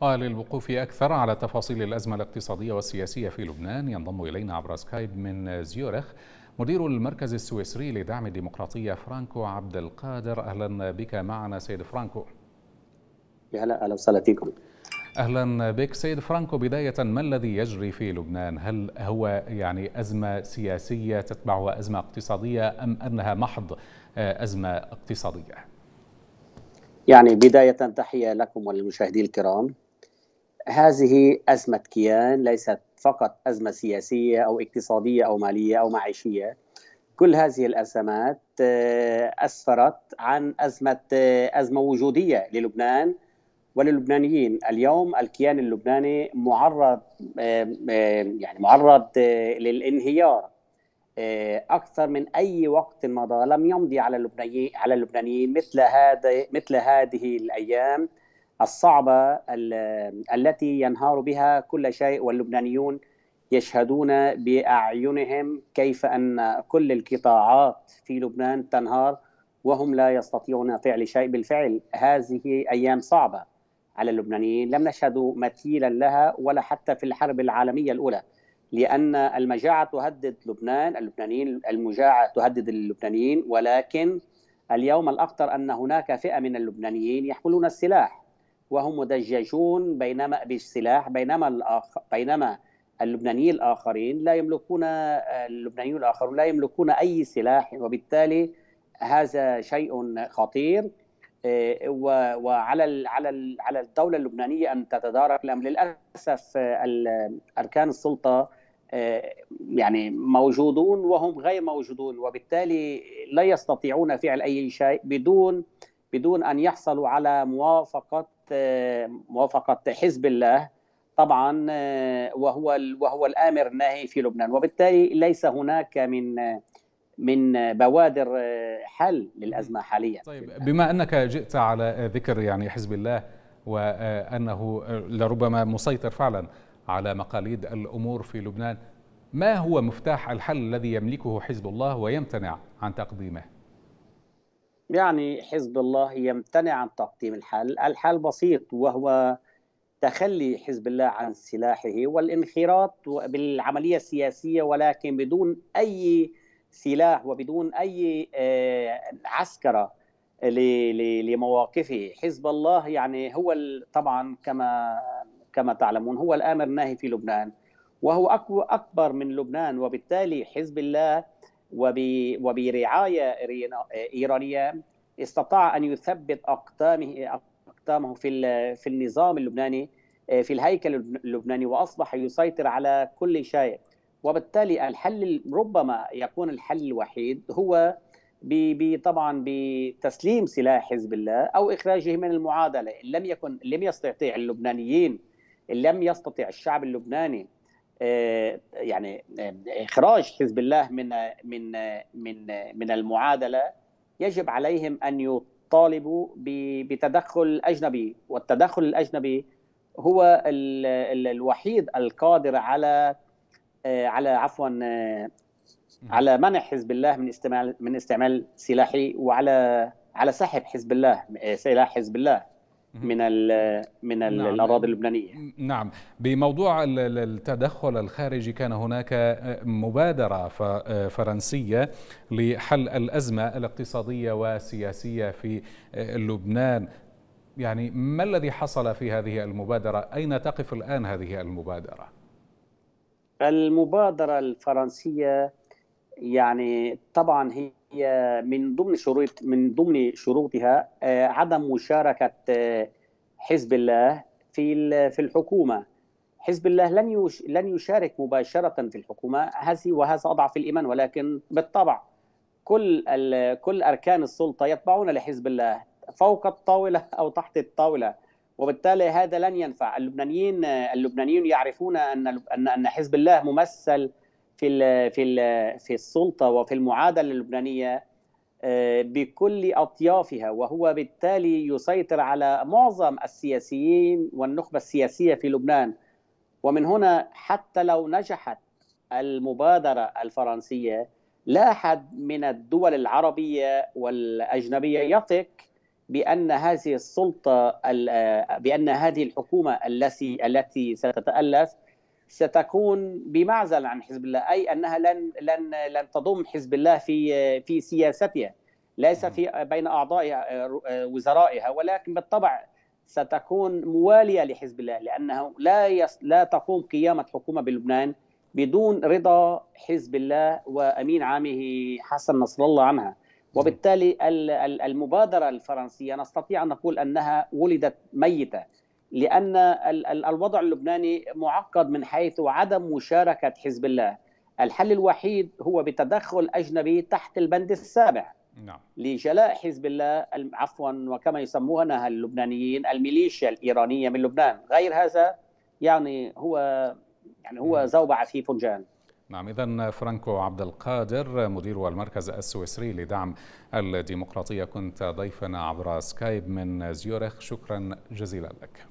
وللوقوف أكثر على تفاصيل الأزمة الاقتصادية والسياسية في لبنان ينضم إلينا عبر سكايب من زيورخ مدير المركز السويسري لدعم الديمقراطية فرانكو عبد القادر أهلا بك معنا سيد فرانكو هلا أهلا وسهلا فيكم أهلا بك سيد فرانكو بداية ما الذي يجري في لبنان هل هو يعني أزمة سياسية تتبعها أزمة اقتصادية أم أنها محض أزمة اقتصادية؟ يعني بداية تحية لكم وللمشاهدين الكرام هذه أزمة كيان ليست فقط أزمة سياسية أو اقتصادية أو مالية أو معيشية كل هذه الأزمات آه، أسفرت عن أزمة آه، أزمة وجودية للبنان وللبنانيين اليوم الكيان اللبناني معرض آه، يعني معرض للانهيار اكثر من اي وقت مضى لم يمضي على اللبنانيين على اللبنانيين مثل هذا مثل هذه الايام الصعبه التي ينهار بها كل شيء واللبنانيون يشهدون باعينهم كيف ان كل القطاعات في لبنان تنهار وهم لا يستطيعون فعل شيء بالفعل هذه ايام صعبه على اللبنانيين لم نشهد مثيلا لها ولا حتى في الحرب العالميه الاولى لان المجاعه تهدد لبنان اللبنانيين المجاعه تهدد اللبنانيين ولكن اليوم الاخطر ان هناك فئه من اللبنانيين يحملون السلاح وهم مدججون بينما بالسلاح بينما الآخر بينما اللبنانيين الاخرين لا يملكون آه، اللبنانيون الاخرون لا يملكون اي سلاح وبالتالي هذا شيء خطير آه، وعلى على على الدوله اللبنانيه ان تتدارك الامر للاسف آه، اركان السلطه يعني موجودون وهم غير موجودون وبالتالي لا يستطيعون فعل اي شيء بدون بدون ان يحصلوا على موافقه موافقه حزب الله طبعا وهو وهو الامر الناهي في لبنان وبالتالي ليس هناك من من بوادر حل للازمه حاليا طيب بما انك جئت على ذكر يعني حزب الله وانه لربما مسيطر فعلا على مقاليد الامور في لبنان ما هو مفتاح الحل الذي يملكه حزب الله ويمتنع عن تقديمه يعني حزب الله يمتنع عن تقديم الحل الحل بسيط وهو تخلي حزب الله عن سلاحه والانخراط بالعملية السياسية ولكن بدون أي سلاح وبدون أي آه، عسكرة لمواقفه حزب الله يعني هو طبعا كما كما تعلمون هو الآمر الناهي في لبنان وهو أكبر من لبنان وبالتالي حزب الله وبرعايه ايرانيه استطاع ان يثبت اقدامه اقدامه في في النظام اللبناني في الهيكل اللبناني واصبح يسيطر على كل شيء وبالتالي الحل ربما يكون الحل الوحيد هو ب طبعا بتسليم سلاح حزب الله او اخراجه من المعادله ان لم يكن لم يستطيع اللبنانيين ان لم يستطع الشعب اللبناني يعني اخراج حزب الله من من من من المعادله يجب عليهم ان يطالبوا بتدخل اجنبي والتدخل الاجنبي هو الوحيد القادر على على عفوا على منع حزب الله من استعمال من استعمال سلاحي وعلى على سحب حزب الله سلاح حزب الله من الـ من الـ نعم. الاراضي اللبنانيه نعم بموضوع التدخل الخارجي كان هناك آه، مبادره آه، فرنسيه لحل الازمه الاقتصاديه والسياسيه في آه، لبنان يعني ما الذي حصل في هذه المبادره اين تقف الان هذه المبادره المبادره الفرنسيه يعني طبعا هي من ضمن شروط من ضمن شروطها آه، عدم مشاركه آه، حزب الله في في الحكومه حزب الله لن لن يشارك مباشره في الحكومه هذه وهذا اضعف الايمان ولكن بالطبع كل كل اركان السلطه يتبعون لحزب الله فوق الطاوله او تحت الطاوله وبالتالي هذا لن ينفع اللبنانيين آه، اللبنانيين يعرفون ان ان حزب الله ممثل في في في السلطه وفي المعادله اللبنانيه آه، بكل اطيافها وهو بالتالي يسيطر على معظم السياسيين والنخبه السياسيه في لبنان ومن هنا حتى لو نجحت المبادره الفرنسيه لا احد من الدول العربيه والاجنبيه يثق بان هذه السلطه آه، بان هذه الحكومه التي التي ستتالف ستكون بمعزل عن حزب الله اي انها لن لن لن تضم حزب الله في في سياستها ليس في بين اعضائها آه، وزرائها ولكن بالطبع ستكون مواليه لحزب الله لانه لا يس... لا تقوم قيامه حكومه بلبنان بدون رضا حزب الله وامين عامه حسن نصر الله عنها وبالتالي المبادره الفرنسيه نستطيع ان نقول انها ولدت ميته لان الوضع اللبناني معقد من حيث عدم مشاركه حزب الله الحل الوحيد هو بتدخل اجنبي تحت البند السابع نعم. لجلاء حزب الله عفوا وكما يسمونها اللبنانيين الميليشيا الايرانيه من لبنان غير هذا يعني هو يعني هو نعم. زوبعه في فنجان نعم إذا فرانكو عبد القادر مدير المركز السويسري لدعم الديمقراطية كنت ضيفنا عبر سكايب من زيورخ شكرا جزيلا لك